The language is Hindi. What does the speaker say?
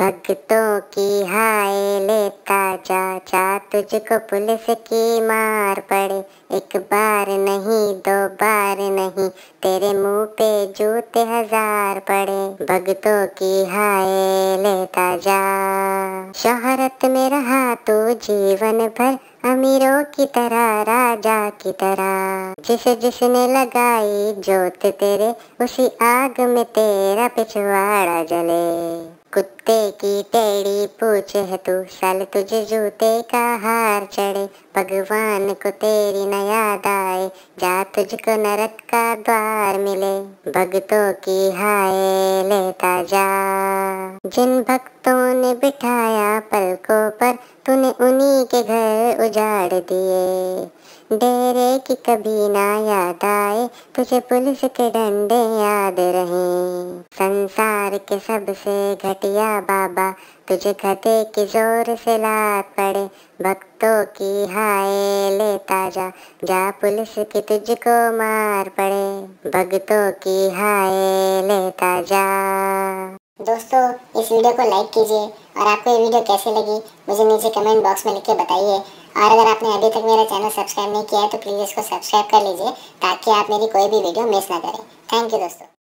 भक्तों की हाय लेता जा जा तुझको पुलिस की मार पड़े एक बार नहीं दो बार नहीं तेरे मुंह पे जूते हजार पड़े भक्तों की हाय लेता जा शहरत में रहा तू जीवन भर अमीरों की तरह राजा की तरह जिस जिसने लगाई जोत तेरे उसी आग में तेरा पिछवाड़ा जले कुत्ते की टेड़ी पूछ है तू साल तुझे जूते का हार चढ़े भगवान को तेरी न याद आए जा तुझको नरक का द्वार मिले भक्तों की हाय लेता जा जिन भक्तों ने बिठाया पलकों पर तूने उन्हीं के घर उजाड़ दिए डेरे की कभी ना याद आए तुझे पुलिस के डंडे याद रहे संसार के सबसे घटिया बाबा तुझे गधे की जोर से लात पड़े भक्तों की हाय लेता जा जा पुलिस की तुझको मार पड़े भक्तों की हाय लेता जा दोस्तों इस वीडियो को लाइक कीजिए और आपको ये वीडियो कैसी लगी मुझे नीचे कमेंट बॉक्स में लिख के बताइए और अगर आपने अभी तक मेरा चैनल सब्सक्राइब नहीं किया है तो प्लीज़ इसको सब्सक्राइब कर लीजिए ताकि आप मेरी कोई भी वीडियो मिस ना करें थैंक यू दोस्तों